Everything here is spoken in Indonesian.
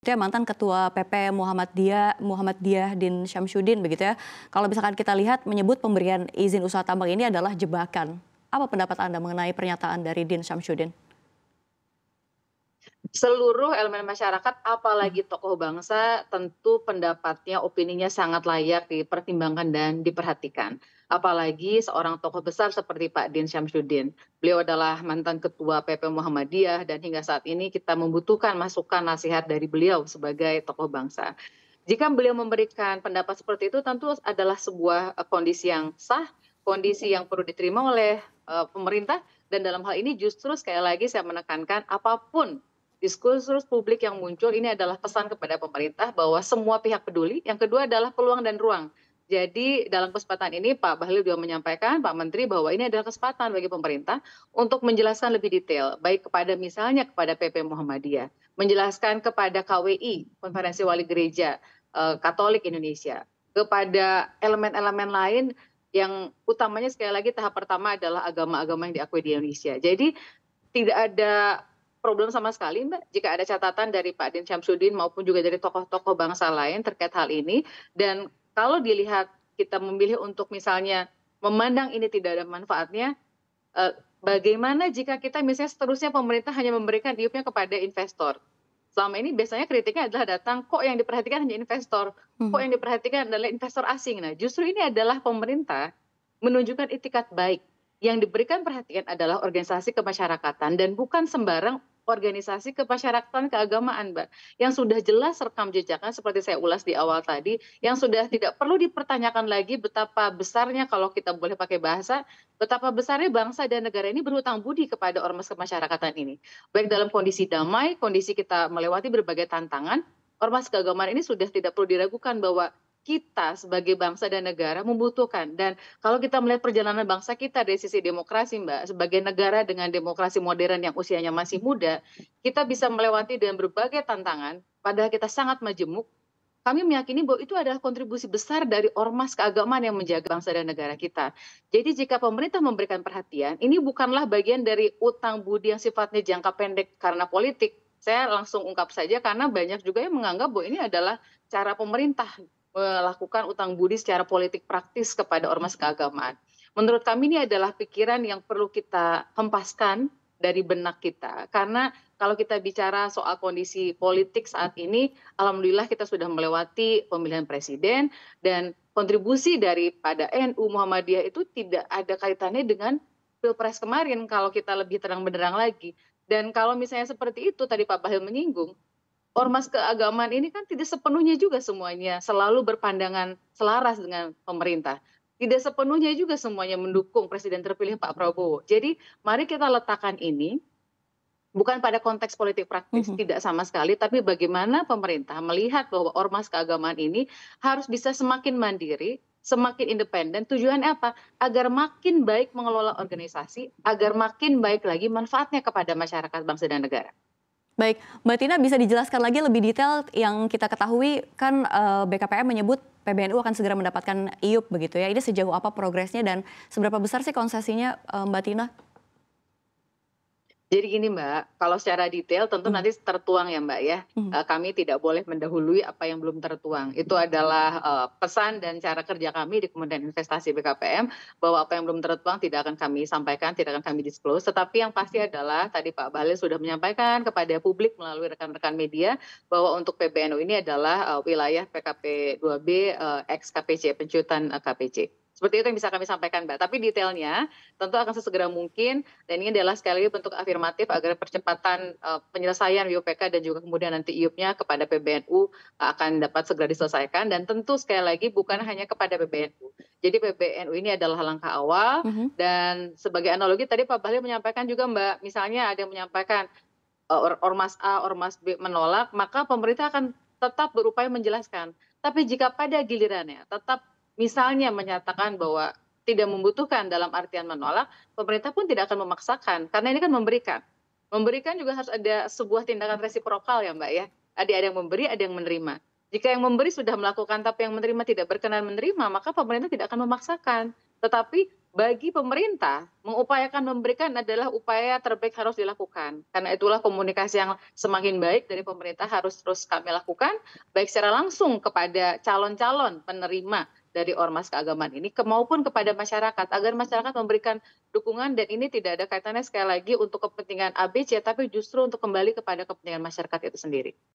Itu ya mantan Ketua PP Muhammad Muhammad Muhammadiyah Din Syamsuddin begitu ya. Kalau misalkan kita lihat menyebut pemberian izin usaha tambang ini adalah jebakan. Apa pendapat Anda mengenai pernyataan dari Din Syamsuddin? seluruh elemen masyarakat, apalagi tokoh bangsa, tentu pendapatnya, opininya sangat layak dipertimbangkan dan diperhatikan. Apalagi seorang tokoh besar seperti Pak Din Syamsuddin. Beliau adalah mantan ketua PP Muhammadiyah dan hingga saat ini kita membutuhkan masukan nasihat dari beliau sebagai tokoh bangsa. Jika beliau memberikan pendapat seperti itu tentu adalah sebuah eh, kondisi yang sah, kondisi yang perlu diterima oleh uh, pemerintah dan dalam hal ini justru sekali lagi saya menekankan apapun diskursus publik yang muncul ini adalah pesan kepada pemerintah bahwa semua pihak peduli. Yang kedua adalah peluang dan ruang. Jadi dalam kesempatan ini Pak Bahlil juga menyampaikan Pak Menteri bahwa ini adalah kesempatan bagi pemerintah untuk menjelaskan lebih detail baik kepada misalnya kepada PP Muhammadiyah, menjelaskan kepada KWI Konferensi Wali Gereja eh, Katolik Indonesia, kepada elemen-elemen lain yang utamanya sekali lagi tahap pertama adalah agama-agama yang diakui di Indonesia. Jadi tidak ada problem sama sekali Mbak jika ada catatan dari Pak Din Syamsuddin maupun juga dari tokoh-tokoh bangsa lain terkait hal ini dan kalau dilihat kita memilih untuk misalnya memandang ini tidak ada manfaatnya eh, bagaimana jika kita misalnya seterusnya pemerintah hanya memberikan diupnya kepada investor selama ini biasanya kritiknya adalah datang kok yang diperhatikan hanya investor kok hmm. yang diperhatikan adalah investor asing nah justru ini adalah pemerintah menunjukkan itikat baik yang diberikan perhatian adalah organisasi kemasyarakatan dan bukan sembarang organisasi kemasyarakatan keagamaan, Mbak, yang sudah jelas rekam jejaknya seperti saya ulas di awal tadi, yang sudah tidak perlu dipertanyakan lagi betapa besarnya kalau kita boleh pakai bahasa, betapa besarnya bangsa dan negara ini berhutang budi kepada ormas kemasyarakatan ini. Baik dalam kondisi damai, kondisi kita melewati berbagai tantangan, ormas keagamaan ini sudah tidak perlu diragukan bahwa kita sebagai bangsa dan negara membutuhkan. Dan kalau kita melihat perjalanan bangsa kita dari sisi demokrasi, Mbak, sebagai negara dengan demokrasi modern yang usianya masih muda, kita bisa melewati dengan berbagai tantangan, padahal kita sangat majemuk. Kami meyakini bahwa itu adalah kontribusi besar dari ormas keagamaan yang menjaga bangsa dan negara kita. Jadi jika pemerintah memberikan perhatian, ini bukanlah bagian dari utang budi yang sifatnya jangka pendek karena politik. Saya langsung ungkap saja karena banyak juga yang menganggap bahwa ini adalah cara pemerintah melakukan utang budi secara politik praktis kepada ormas keagamaan. Menurut kami ini adalah pikiran yang perlu kita hempaskan dari benak kita karena kalau kita bicara soal kondisi politik saat ini, alhamdulillah kita sudah melewati pemilihan presiden dan kontribusi daripada NU Muhammadiyah itu tidak ada kaitannya dengan pilpres kemarin kalau kita lebih terang benderang lagi. Dan kalau misalnya seperti itu tadi Pak Bahil menyinggung, ormas keagamaan ini kan tidak sepenuhnya juga semuanya selalu berpandangan selaras dengan pemerintah. Tidak sepenuhnya juga semuanya mendukung presiden terpilih Pak Prabowo. Jadi mari kita letakkan ini bukan pada konteks politik praktis mm tidak sama sekali, tapi bagaimana pemerintah melihat bahwa ormas keagamaan ini harus bisa semakin mandiri, semakin independen. Tujuan apa? Agar makin baik mengelola organisasi, agar makin baik lagi manfaatnya kepada masyarakat, bangsa dan negara. Baik, Mbak Tina bisa dijelaskan lagi lebih detail yang kita ketahui kan eh, BKPM menyebut PBNU akan segera mendapatkan IUP begitu ya. Ini sejauh apa progresnya dan seberapa besar sih konsesinya eh, Mbak Tina? Jadi gini Mbak, kalau secara detail tentu hmm. nanti tertuang ya Mbak ya. Hmm. Eh, kami tidak boleh mendahului apa yang belum tertuang. Itu hmm. adalah uh, pesan dan cara kerja kami di Kementerian Investasi BKPM bahwa apa yang belum tertuang tidak akan kami sampaikan, tidak akan kami disclose. Tetapi yang pasti hmm. adalah tadi Pak Bahlil sudah menyampaikan kepada publik melalui rekan-rekan media bahwa untuk PBNU ini adalah uh, wilayah PKP 2B uh, ex KPC, pencutan uh, KPC. Seperti itu yang bisa kami sampaikan, Mbak. Tapi detailnya tentu akan sesegera mungkin dan ini adalah sekali lagi bentuk afirmatif agar percepatan uh, penyelesaian WPK dan juga kemudian nanti IUP-nya kepada PBNU eh, akan dapat segera diselesaikan dan tentu sekali lagi bukan hanya kepada PBNU. Jadi PBNU ini adalah langkah awal Mm -hmm. dan sebagai analogi tadi Pak Bahlil menyampaikan juga Mbak, misalnya ada yang menyampaikan uh, ormas A, ormas B menolak, maka pemerintah akan tetap berupaya menjelaskan. Tapi jika pada gilirannya tetap misalnya menyatakan bahwa tidak membutuhkan dalam artian menolak, pemerintah pun tidak akan memaksakan karena ini kan memberikan. Memberikan juga harus ada sebuah tindakan resiprokal ya Mbak ya. Ada yang memberi, ada yang menerima. Jika yang memberi sudah melakukan tapi yang menerima tidak berkenan menerima, maka pemerintah tidak akan memaksakan. Tetapi bagi pemerintah mengupayakan memberikan adalah upaya terbaik harus dilakukan. Karena itulah komunikasi yang semakin baik dari pemerintah harus terus kami lakukan baik secara langsung kepada calon-calon penerima dari ormas keagamaan ini ke maupun kepada masyarakat agar masyarakat memberikan dukungan dan ini tidak ada kaitannya sekali lagi untuk kepentingan ABC tapi justru untuk kembali kepada kepentingan masyarakat itu sendiri.